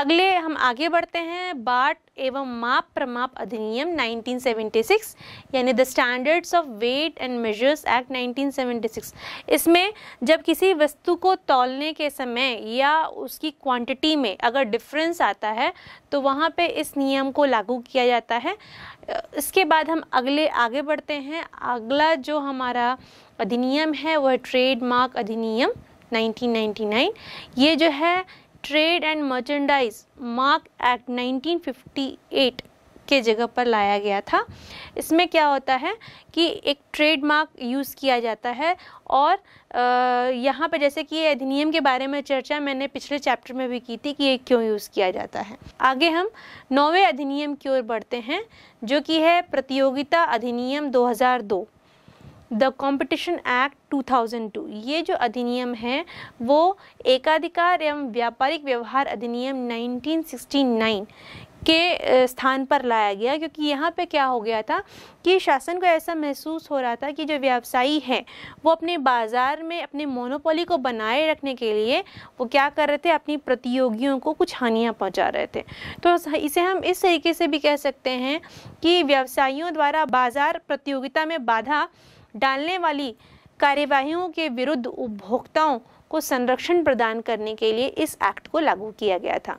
अगले हम आगे बढ़ते हैं बाट एवं माप प्रमाप अधिनियम 1976 यानी the standards of weight and measures act 1976 इसमें जब किसी वस्तु को तौलने के समय या उसकी क्वांटिटी में अगर डिफरेंस आता है तो वहाँ पे इस नियम को लागू किया जाता है इसके बाद हम अगले आगे बढ़ते हैं अगला जो हमारा अधिनियम है वह ट्रेडमार्क अधिनियम 1999 ये जो है trade and merchandise mark act 1958 के जगह पर लाया गया था इसमें क्या होता है कि एक ट्रेडमार्क यूज़ किया जाता है और यहाँ पर जैसे कि अधिनियम के बारे में चर्चा मैंने पिछले चैप्टर में भी की थी कि ये क्यों यूज़ किया जाता है आगे हम नौवे अधिनियम की ओर बढ़ते हैं जो कि है प्रतियोगिता अधिनियम 2002 द कंपटीशन एक्ट 2002 ये जो अधिनियम है वो एकाधिकार एवं व्यापारिक व्यवहार अधिनियम 1969 के स्थान पर लाया गया क्योंकि यहाँ पे क्या हो गया था कि शासन को ऐसा महसूस हो रहा था कि जो व्यवसायी हैं वो अपने बाज़ार में अपने मोनोपोली को बनाए रखने के लिए वो क्या कर रहे थे अपनी प्रतियोगियों को कुछ हानियाँ पहुँचा रहे थे तो इसे हम इस तरीके से भी कह सकते हैं कि व्यवसायियों द्वारा बाज़ार प्रतियोगिता में बाधा डालने वाली कार्यवाहियों के विरुद्ध उपभोक्ताओं को संरक्षण प्रदान करने के लिए इस एक्ट को लागू किया गया था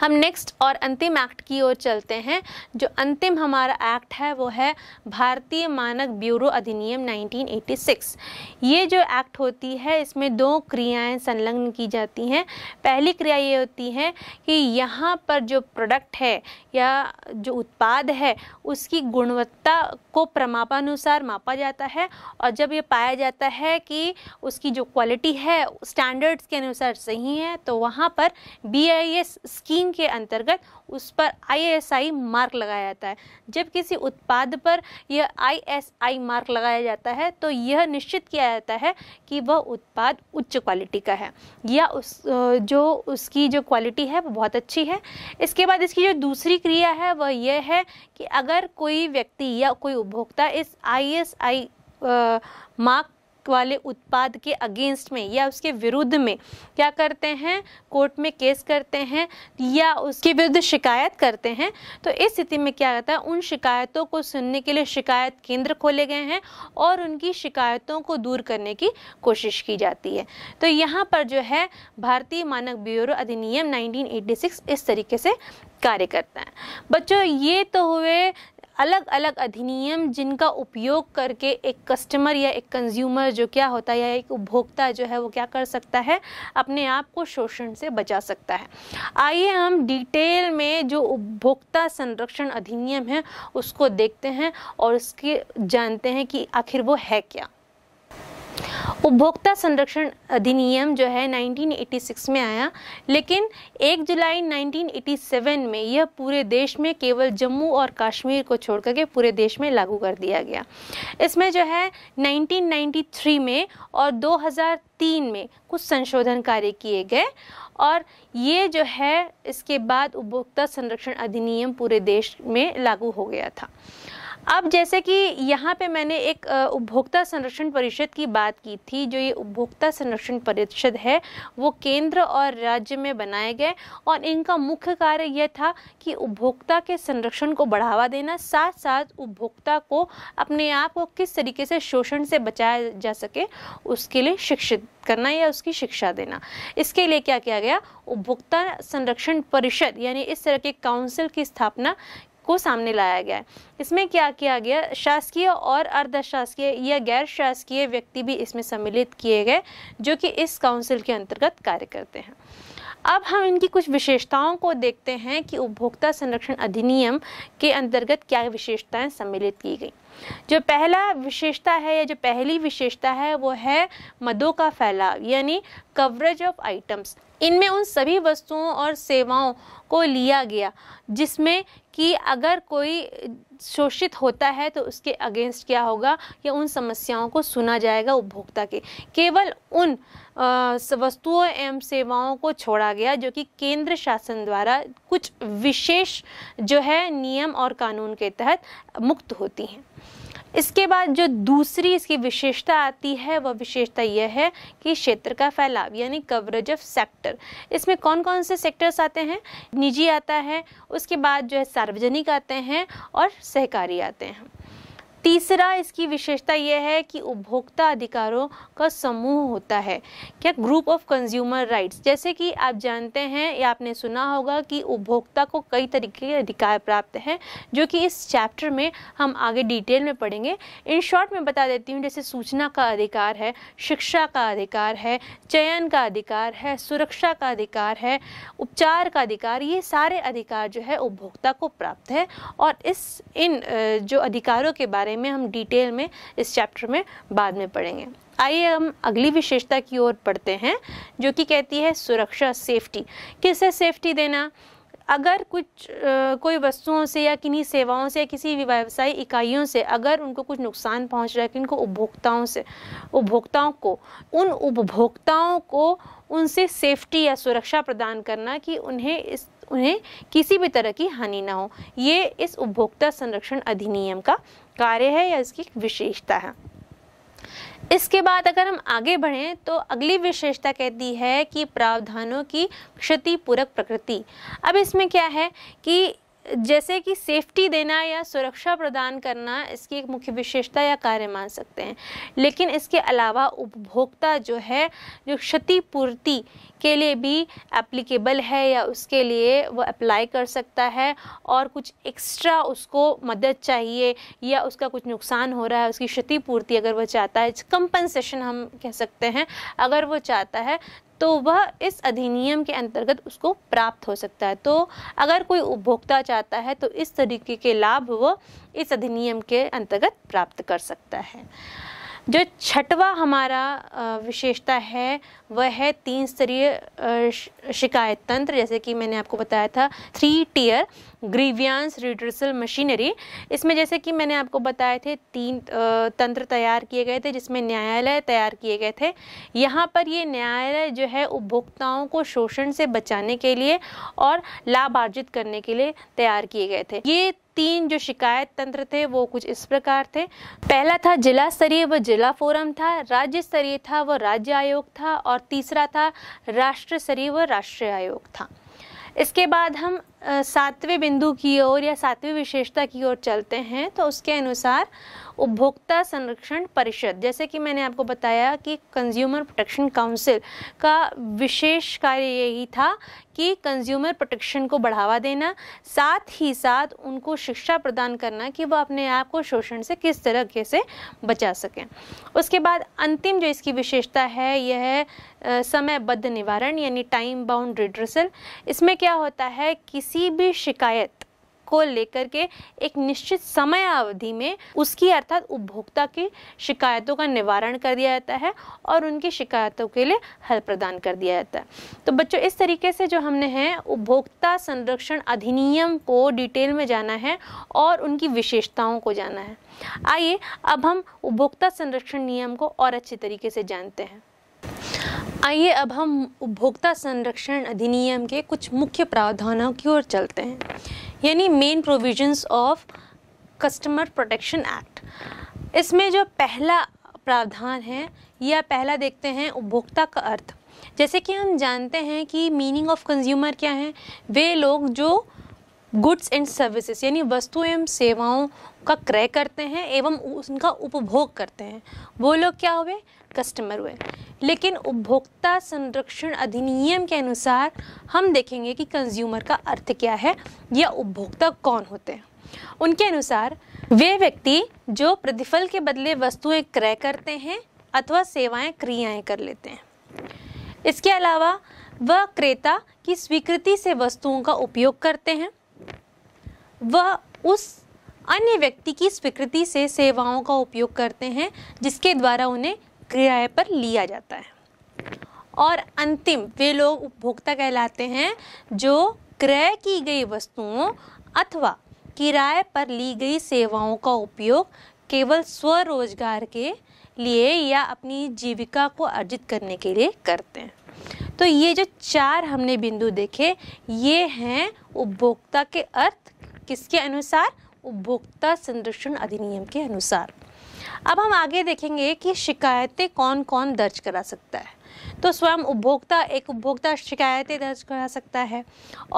हम नेक्स्ट और अंतिम एक्ट की ओर चलते हैं जो अंतिम हमारा एक्ट है वो है भारतीय मानक ब्यूरो अधिनियम 1986 ये जो एक्ट होती है इसमें दो क्रियाएं संलग्न की जाती हैं पहली क्रिया ये होती है कि यहाँ पर जो प्रोडक्ट है या जो उत्पाद है उसकी गुणवत्ता को प्रमापानुसार मापा जाता है और जब ये पाया जाता है कि उसकी जो क्वालिटी है स्टैंडर्ड्स के अनुसार सही है तो वहाँ पर बी आई एस स्कीम के अंतर्गत उस पर आईएसआई मार्क लगाया जाता है जब किसी उत्पाद पर यह आईएसआई मार्क लगाया जाता है तो यह निश्चित किया जाता है कि वह उत्पाद उच्च क्वालिटी का है या उस जो उसकी जो क्वालिटी है वो बहुत अच्छी है इसके बाद इसकी जो दूसरी क्रिया है वह यह है कि अगर कोई व्यक्ति या कोई उपभोक्ता इस आई मार्क वाले उत्पाद के अगेंस्ट में या उसके विरुद्ध में क्या करते हैं कोर्ट में केस करते हैं या उसके विरुद्ध शिकायत करते हैं तो इस स्थिति में क्या रहता है उन शिकायतों को सुनने के लिए शिकायत केंद्र खोले गए हैं और उनकी शिकायतों को दूर करने की कोशिश की जाती है तो यहाँ पर जो है भारतीय मानक ब्यूरो अधिनियम 1986 इस तरीके से कार्य करता है बच्चों ये तो हुए अलग अलग अधिनियम जिनका उपयोग करके एक कस्टमर या एक कंज्यूमर जो क्या होता है या एक उपभोक्ता जो है वो क्या कर सकता है अपने आप को शोषण से बचा सकता है आइए हम डिटेल में जो उपभोक्ता संरक्षण अधिनियम है उसको देखते हैं और उसके जानते हैं कि आखिर वो है क्या उपभोक्ता संरक्षण अधिनियम जो है 1986 में आया लेकिन 1 जुलाई 1987 में यह पूरे देश में केवल जम्मू और कश्मीर को छोड़ करके पूरे देश में लागू कर दिया गया इसमें जो है 1993 में और 2003 में कुछ संशोधन कार्य किए गए और ये जो है इसके बाद उपभोक्ता संरक्षण अधिनियम पूरे देश में लागू हो गया था अब जैसे कि यहाँ पे मैंने एक उपभोक्ता संरक्षण परिषद की बात की थी जो ये उपभोक्ता संरक्षण परिषद है वो केंद्र और राज्य में बनाए गए और इनका मुख्य कार्य यह था कि उपभोक्ता के संरक्षण को बढ़ावा देना साथ साथ उपभोक्ता को अपने आप को किस तरीके से शोषण से बचाया जा सके उसके लिए शिक्षित करना या उसकी शिक्षा देना इसके लिए क्या किया गया उपभोक्ता संरक्षण परिषद यानी इस तरह के काउंसिल की स्थापना को सामने लाया गया है इसमें क्या किया गया शासकीय और अर्धशासकीय या गैर शासकीय व्यक्ति भी इसमें सम्मिलित किए गए जो कि इस काउंसिल के अंतर्गत कार्य करते हैं अब हम इनकी कुछ विशेषताओं को देखते हैं कि उपभोक्ता संरक्षण अधिनियम के अंतर्गत क्या विशेषताएं सम्मिलित की गई जो पहला विशेषता है या जो पहली विशेषता है वो है मदों का फैलाव यानी कवरेज ऑफ आइटम्स इनमें उन सभी वस्तुओं और सेवाओं को लिया गया जिसमें कि अगर कोई शोषित होता है तो उसके अगेंस्ट क्या होगा या उन समस्याओं को सुना जाएगा उपभोक्ता के केवल उन वस्तुओं एवं सेवाओं को छोड़ा गया जो कि केंद्र शासन द्वारा कुछ विशेष जो है नियम और कानून के तहत मुक्त होती हैं इसके बाद जो दूसरी इसकी विशेषता आती है वह विशेषता यह है कि क्षेत्र का फैलाव यानी कवरेज ऑफ सेक्टर इसमें कौन कौन से सेक्टर्स आते हैं निजी आता है उसके बाद जो है सार्वजनिक आते हैं और सहकारी आते हैं तीसरा इसकी विशेषता यह है कि उपभोक्ता अधिकारों का समूह होता है क्या ग्रुप ऑफ कंज्यूमर राइट्स जैसे कि आप जानते हैं या आपने सुना होगा कि उपभोक्ता को कई तरीके के अधिकार प्राप्त हैं जो कि इस चैप्टर में हम आगे डिटेल में पढ़ेंगे इन शॉर्ट में बता देती हूँ जैसे सूचना का अधिकार है शिक्षा का अधिकार है चयन का अधिकार है सुरक्षा का अधिकार है उपचार का अधिकार ये सारे अधिकार जो है उपभोक्ता को प्राप्त है और इस इन जो अधिकारों के बारे बारे में हम डिटेल में इस चैप्टर में बाद में पढ़ेंगे आइए हम अगली विशेषता की ओर पढ़ते हैं जो कि कहती है सुरक्षा सेफ्टी किसे सेफ्टी देना अगर कुछ आ, कोई वस्तुओं से या किन्हीं सेवाओं से या किसी व्यवसायिक इकाइयों से अगर उनको कुछ नुकसान पहुंच रहा है कि उनको उपभोक्ताओं से उपभोक्ताओं को उन उपभोक्ताओं को उनसे सेफ्टी या सुरक्षा प्रदान करना कि उन्हें इस उन्हें किसी भी तरह की हानि ना हो ये इस उपभोक्ता संरक्षण अधिनियम का कार्य है या इसकी विशेषता है इसके बाद अगर हम आगे बढ़ें तो अगली विशेषता कहती है कि प्रावधानों की क्षतिपूरक प्रकृति अब इसमें क्या है कि जैसे कि सेफ्टी देना या सुरक्षा प्रदान करना इसकी एक मुख्य विशेषता या कार्य मान सकते हैं लेकिन इसके अलावा उपभोक्ता जो है जो क्षतिपूर्ति के लिए भी एप्लीकेबल है या उसके लिए वो अप्लाई कर सकता है और कुछ एक्स्ट्रा उसको मदद चाहिए या उसका कुछ नुकसान हो रहा है उसकी क्षतिपूर्ति अगर वह चाहता है कंपनसेशन हम कह सकते हैं अगर वो चाहता है तो वह इस अधिनियम के अंतर्गत उसको प्राप्त हो सकता है तो अगर कोई उपभोक्ता चाहता है तो इस तरीके के लाभ वह इस अधिनियम के अंतर्गत प्राप्त कर सकता है जो छठवा हमारा विशेषता है वह है तीन स्तरीय शिकायत तंत्र जैसे कि मैंने आपको बताया था three tier grievance redressal machinery इसमें जैसे कि मैंने आपको बताए थे तीन तंत्र तैयार किए गए थे जिसमें न्यायालय तैयार किए गए थे यहाँ पर ये न्यायालय जो है उपभोक्ताओं को शोषण से बचाने के लिए और लाभ अर्जित करने के लिए तैयार किए गए थे ये तीन जो शिकायत तंत्र थे वो कुछ इस प्रकार थे पहला था जिला स्तरीय व जिला फोरम था राज्य स्तरीय था व राज्य आयोग था और तीसरा था राष्ट्र स्तरीय व राष्ट्रीय आयोग था इसके बाद हम सातवें बिंदु की ओर या सातवीं विशेषता की ओर चलते हैं तो उसके अनुसार उपभोक्ता संरक्षण परिषद जैसे कि मैंने आपको बताया कि कंज्यूमर प्रोटेक्शन काउंसिल का विशेष कार्य यही था कि कंज्यूमर प्रोटेक्शन को बढ़ावा देना साथ ही साथ उनको शिक्षा प्रदान करना कि वो अपने आप को शोषण से किस तरह से बचा सकें उसके बाद अंतिम जो इसकी विशेषता है यह है समयबद्ध निवारण यानी टाइम बाउंड रिड्रेसल इसमें क्या होता है किसी किसी भी शिकायत को लेकर के एक निश्चित समय अवधि में उसकी अर्थात उपभोक्ता की शिकायतों का निवारण कर दिया जाता है और उनकी शिकायतों के लिए हल प्रदान कर दिया जाता है तो बच्चों इस तरीके से जो हमने हैं उपभोक्ता संरक्षण अधिनियम को डिटेल में जाना है और उनकी विशेषताओं को जाना है आइए अब हम उपभोक्ता संरक्षण नियम को और अच्छे तरीके से जानते हैं आइए अब हम उपभोक्ता संरक्षण अधिनियम के कुछ मुख्य प्रावधानों की ओर चलते हैं यानी main provisions of customer protection act इसमें जो पहला प्रावधान है या पहला देखते हैं उपभोक्ता का अर्थ जैसे कि हम जानते हैं कि मीनिंग ऑफ कंज्यूमर क्या है वे लोग जो गुड्स एंड सर्विसेज यानी वस्तु एवं सेवाओं का क्रय करते हैं एवं उनका उपभोग करते हैं वो लोग क्या हुए कस्टमर हुए लेकिन उपभोक्ता संरक्षण अधिनियम के अनुसार हम देखेंगे कि कंज्यूमर का अर्थ क्या है या उपभोक्ता कौन होते हैं उनके अनुसार वे व्यक्ति जो प्रतिफल के बदले वस्तुएं क्रय करते हैं अथवा सेवाएं क्रियाएं कर लेते हैं इसके अलावा वह क्रेता की स्वीकृति से वस्तुओं का उपयोग करते हैं वह उस अन्य व्यक्ति की स्वीकृति से सेवाओं का उपयोग करते हैं जिसके द्वारा उन्हें किराए पर लिया जाता है और अंतिम वे लोग उपभोक्ता कहलाते हैं जो क्रय की गई वस्तुओं अथवा किराए पर ली गई सेवाओं का उपयोग केवल स्वरोजगार के लिए या अपनी जीविका को अर्जित करने के लिए करते हैं तो ये जो चार हमने बिंदु देखे ये हैं उपभोक्ता के अर्थ किसके अनुसार उपभोक्ता संरक्षण अधिनियम के अनुसार अब हम आगे देखेंगे कि शिकायतें कौन कौन दर्ज करा सकता है तो स्वयं उपभोक्ता एक उपभोक्ता शिकायतें दर्ज करा सकता है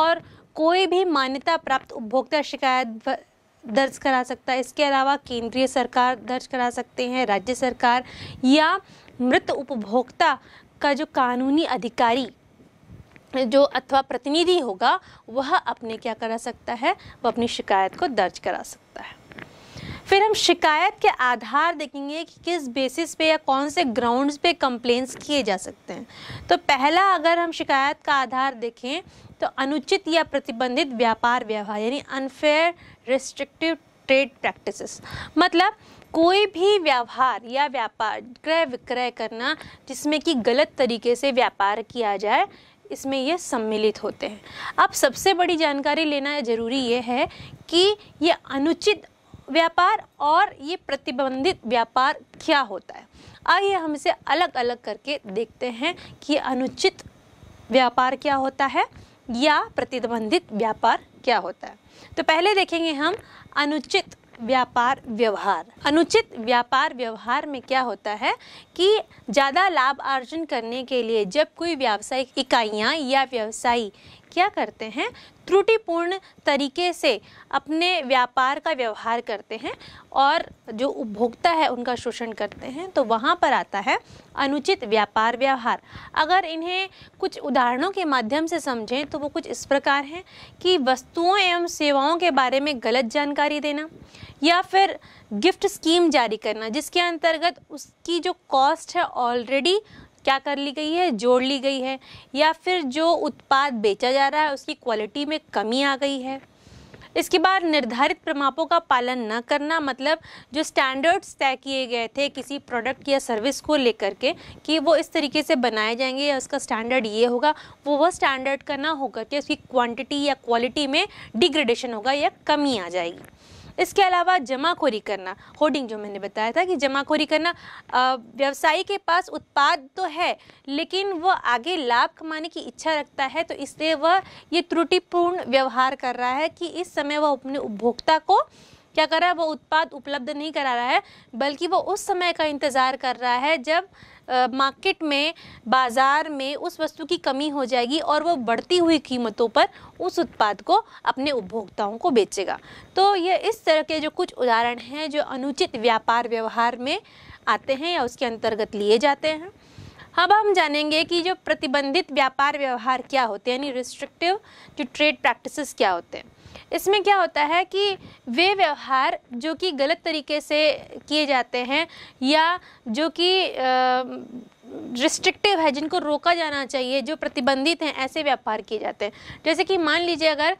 और कोई भी मान्यता प्राप्त उपभोक्ता शिकायत दर्ज करा सकता है इसके अलावा केंद्रीय सरकार दर्ज करा सकते हैं राज्य सरकार या मृत उपभोक्ता का जो कानूनी अधिकारी जो अथवा प्रतिनिधि होगा वह अपने क्या करा सकता है वह अपनी शिकायत को दर्ज करा सकता है फिर हम शिकायत के आधार देखेंगे कि किस बेसिस पे या कौन से ग्राउंड्स पे कंप्लेंट्स किए जा सकते हैं तो पहला अगर हम शिकायत का आधार देखें तो अनुचित या प्रतिबंधित व्यापार व्यवहार यानी अनफेयर रिस्ट्रिक्टिव ट्रेड प्रैक्टिसेस मतलब कोई भी व्यवहार या व्यापार क्रय विक्रय करना जिसमें कि गलत तरीके से व्यापार किया जाए इसमें ये सम्मिलित होते हैं अब सबसे बड़ी जानकारी लेना ज़रूरी ये है कि ये अनुचित व्यापार और ये प्रतिबंधित व्यापार क्या होता है आइए हम इसे अलग अलग करके देखते हैं कि अनुचित व्यापार क्या होता है या प्रतिबंधित व्यापार क्या होता है तो पहले देखेंगे हम अनुचित व्यापार व्यवहार अनुचित व्यापार व्यवहार में क्या होता है कि ज़्यादा लाभ अर्जन करने के लिए जब कोई व्यावसायिक इकाइयाँ या व्यवसायी क्या करते हैं त्रुटिपूर्ण तरीके से अपने व्यापार का व्यवहार करते हैं और जो उपभोक्ता है उनका शोषण करते हैं तो वहाँ पर आता है अनुचित व्यापार व्यवहार अगर इन्हें कुछ उदाहरणों के माध्यम से समझें तो वो कुछ इस प्रकार हैं कि वस्तुओं एवं सेवाओं के बारे में गलत जानकारी देना या फिर गिफ्ट स्कीम जारी करना जिसके अंतर्गत उसकी जो कॉस्ट है ऑलरेडी क्या कर ली गई है जोड़ ली गई है या फिर जो उत्पाद बेचा जा रहा है उसकी क्वालिटी में कमी आ गई है इसके बाद निर्धारित प्रमापों का पालन न करना मतलब जो स्टैंडर्ड्स तय किए गए थे किसी प्रोडक्ट या सर्विस को लेकर के कि वो इस तरीके से बनाए जाएंगे या उसका स्टैंडर्ड ये होगा वो वह स्टैंडर्ड का ना होकर के उसकी क्वांटिटी या क्वालिटी में डिग्रेडेशन होगा या कमी आ जाएगी इसके अलावा जमाखोरी करना होर्डिंग जो मैंने बताया था कि जमाखोरी करना व्यवसायी के पास उत्पाद तो है लेकिन वह आगे लाभ कमाने की इच्छा रखता है तो इसलिए वह ये त्रुटिपूर्ण व्यवहार कर रहा है कि इस समय वह अपने उपभोक्ता को क्या कर रहा है वो उत्पाद उपलब्ध नहीं करा रहा है बल्कि वो उस समय का इंतज़ार कर रहा है जब मार्केट में बाज़ार में उस वस्तु की कमी हो जाएगी और वो बढ़ती हुई कीमतों पर उस उत्पाद को अपने उपभोक्ताओं को बेचेगा तो ये इस तरह के जो कुछ उदाहरण हैं जो अनुचित व्यापार व्यवहार में आते हैं या उसके अंतर्गत लिए जाते हैं अब हम जानेंगे कि जो प्रतिबंधित व्यापार व्यवहार क्या होते हैं यानी रिस्ट्रिक्टिव जो ट्रेड प्रैक्टिसेस क्या होते हैं इसमें क्या होता है कि वे व्यवहार जो कि गलत तरीके से किए जाते हैं या जो कि रिस्ट्रिक्टिव है जिनको रोका जाना चाहिए जो प्रतिबंधित हैं ऐसे व्यापार किए जाते हैं जैसे कि मान लीजिए अगर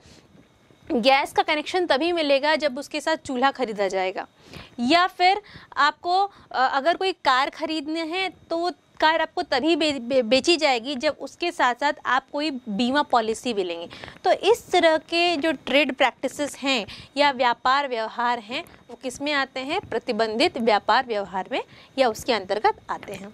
गैस का कनेक्शन तभी मिलेगा जब उसके साथ चूल्हा खरीदा जाएगा या फिर आपको अगर कोई कार खरीदने हैं तो कार आपको तभी बे, बे, बेची जाएगी जब उसके साथ साथ आप कोई बीमा पॉलिसी भी लेंगे तो इस तरह के जो ट्रेड प्रैक्टिसेस हैं या व्यापार व्यवहार हैं वो किस में आते हैं प्रतिबंधित व्यापार व्यवहार में या उसके अंतर्गत आते हैं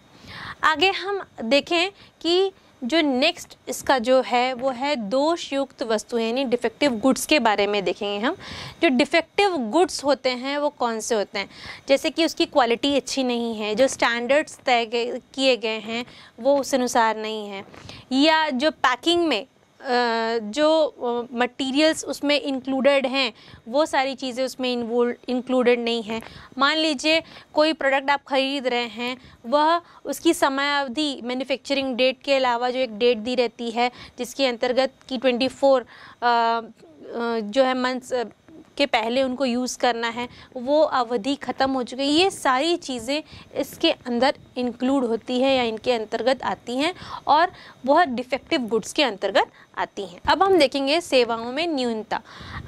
आगे हम देखें कि जो नेक्स्ट इसका जो है वो है दोषयुक्त वस्तु यानी डिफेक्टिव गुड्स के बारे में देखेंगे हम जो डिफेक्टिव गुड्स होते हैं वो कौन से होते हैं जैसे कि उसकी क्वालिटी अच्छी नहीं है जो स्टैंडर्ड्स तय किए गए हैं वो उस अनुसार नहीं है या जो पैकिंग में जो मटेरियल्स उसमें इंक्लूडेड हैं वो सारी चीज़ें उसमें इन्वोल्ड इंक्लूडेड नहीं हैं मान लीजिए कोई प्रोडक्ट आप ख़रीद रहे हैं वह उसकी समय अवधि मैन्युफैक्चरिंग डेट के अलावा जो एक डेट दी रहती है जिसके अंतर्गत की 24 जो है मंथ्स के पहले उनको यूज़ करना है वो अवधि ख़त्म हो चुकी है ये सारी चीज़ें इसके अंदर इंक्लूड होती है या इनके अंतर्गत आती हैं और वह डिफेक्टिव गुड्स के अंतर्गत आती हैं अब हम देखेंगे सेवाओं में न्यूनता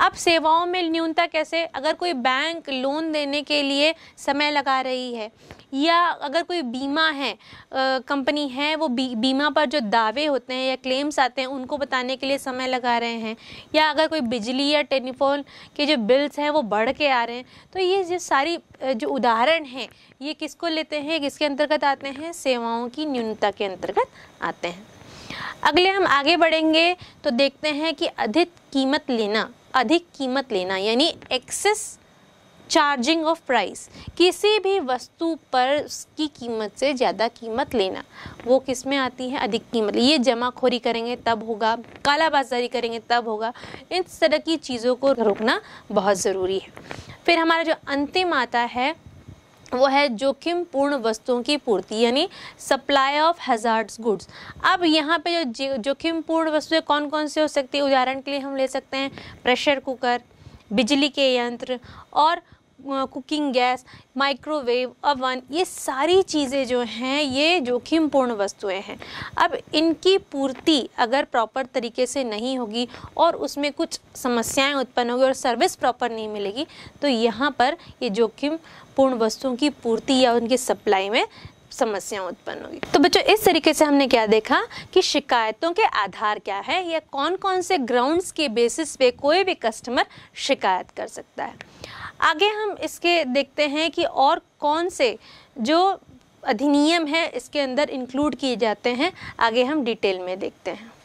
अब सेवाओं में न्यूनता कैसे अगर कोई बैंक लोन देने के लिए समय लगा रही है या अगर कोई बीमा है कंपनी है वो बी, बीमा पर जो दावे होते हैं या क्लेम्स आते हैं उनको बताने के लिए समय लगा रहे हैं या अगर कोई बिजली या टेलीफोन के जो बिल्स हैं वो बढ़ के आ रहे हैं तो ये जो सारी जो उदाहरण हैं ये किसको लेते हैं किसके अंतर्गत आते हैं सेवाओं की न्यूनता के अंतर्गत आते हैं अगले हम आगे बढ़ेंगे तो देखते हैं कि अधिक कीमत लेना अधिक कीमत लेना यानी एक्सेस चार्जिंग ऑफ प्राइस किसी भी वस्तु पर उसकी कीमत से ज़्यादा कीमत लेना वो किस में आती है अधिक कीमत ये जमाखोरी करेंगे तब होगा कालाबाजारी करेंगे तब होगा इस तरह की चीज़ों को रोकना बहुत ज़रूरी है फिर हमारा जो अंतिम आता है वो है जोखिम पूर्ण वस्तुओं की पूर्ति यानी सप्लाई ऑफ हजार्ड्स गुड्स अब यहाँ पे जो जोखिम पूर्ण वस्तुएं कौन कौन से हो सकती है उदाहरण के लिए हम ले सकते हैं प्रेशर कुकर बिजली के यंत्र और कुकिंग गैस माइक्रोवेव अवन ये सारी चीज़ें जो हैं ये जोखिमपूर्ण वस्तुएं हैं अब इनकी पूर्ति अगर प्रॉपर तरीके से नहीं होगी और उसमें कुछ समस्याएं उत्पन्न होगी और सर्विस प्रॉपर नहीं मिलेगी तो यहाँ पर ये जोखिमपूर्ण वस्तुओं की पूर्ति या उनकी सप्लाई में समस्याएं उत्पन्न होगी तो बच्चों इस तरीके से हमने क्या देखा कि शिकायतों के आधार क्या है या कौन कौन से ग्राउंड्स के बेसिस पे कोई भी कस्टमर शिकायत कर सकता है आगे हम इसके देखते हैं कि और कौन से जो अधिनियम है इसके अंदर इंक्लूड किए जाते हैं आगे हम डिटेल में देखते हैं